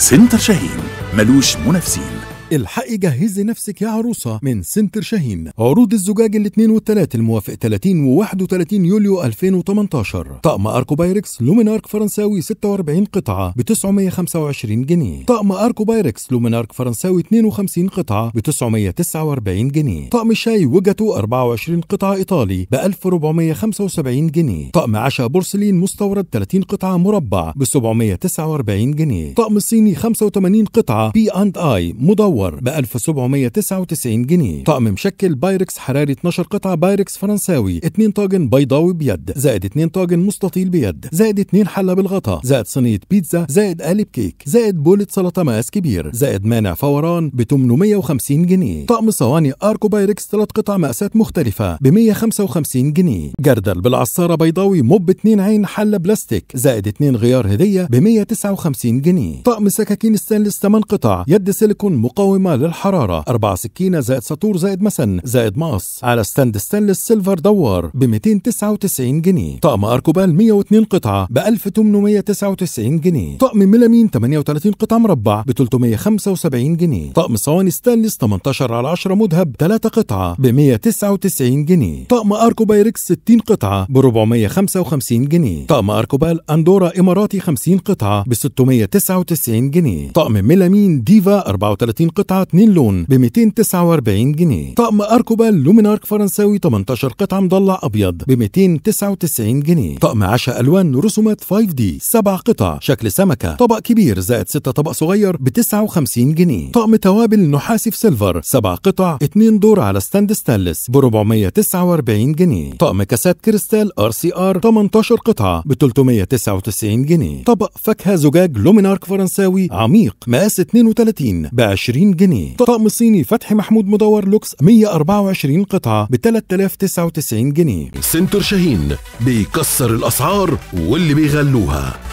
سنتر شاهين ملوش منافسين الحقي جهزي نفسك يا عروسه من سنتر شاهين عروض الزجاج الاثنين والثلاث الموافق 30 و31 يوليو 2018 طقم اركو بايركس لومين ارك فرنساوي 46 قطعه ب 925 جنيه طقم اركو بايركس لومين ارك فرنساوي 52 قطعه ب 949 جنيه طقم الشاي وجتو 24 قطعه ايطالي ب 1475 جنيه طقم عشاء بورسلين مستورد 30 قطعه مربع ب 749 جنيه طقم الصيني 85 قطعه بي اند اي مدور المصور ب 1799 جنيه طقم مشكل بايركس حراري 12 قطعة بايركس فرنساوي 2 طاجن بيضاوي بيد زائد 2 طاجن مستطيل بيد زائد 2 حلة بالغطا زائد صينية بيتزا زائد قالب كيك زائد بولة سلطة مقاس كبير زائد مانع فوران ب 850 جنيه طقم صواني اركو بايركس 3 قطع مقاسات مختلفة ب 155 جنيه جردل بالعصارة بيضاوي موب 2 عين حلة بلاستيك زائد 2 غيار هدية ب 159 جنيه طقم سكاكين ستانلس 8 قطع يد سيليكون مقاومة مقاومة للحرارة سكينة زائد سطور زائد مسن زائد مقص على ستاند ستانلس سيلفر دوار ب 299 جنيه طقم أركوبال 102 قطعة ب 1899 جنيه طقم ميلامين 38 قطعة مربع ب 375 جنيه طقم صواني ستانلس 18 على 10 مذهب 3 قطعة ب 199 جنيه طقم أركوبايركس 60 قطعة ب 455 جنيه طقم أركوبال أندورا إماراتي 50 قطعة ب 699 جنيه طقم ميلامين ديفا 34 قطعة قطعة نيل لون ب 249 جنيه طقم أركوبا لومينارك فرنساوي 18 قطعة مضلع أبيض ب 299 جنيه طقم عشاء ألوان رسومات 5 دي 7 قطع شكل سمكة طبق كبير زائد 6 طبق صغير ب 59 جنيه طقم توابل نحاسي في سيلفر 7 قطع 2 دور على ستاند ستانلس ب 449 جنيه طقم كاسات كريستال ار سي ار 18 قطعة ب 399 جنيه طبق فاكهة زجاج لومينارك فرنساوي عميق مقاس 32 ب 20 120 جنيه طقم صيني فتحي محمود مدور لوكس 124 قطعة ب 3099 جنيه سنتر شاهين بيكسر الأسعار واللي بيغلوها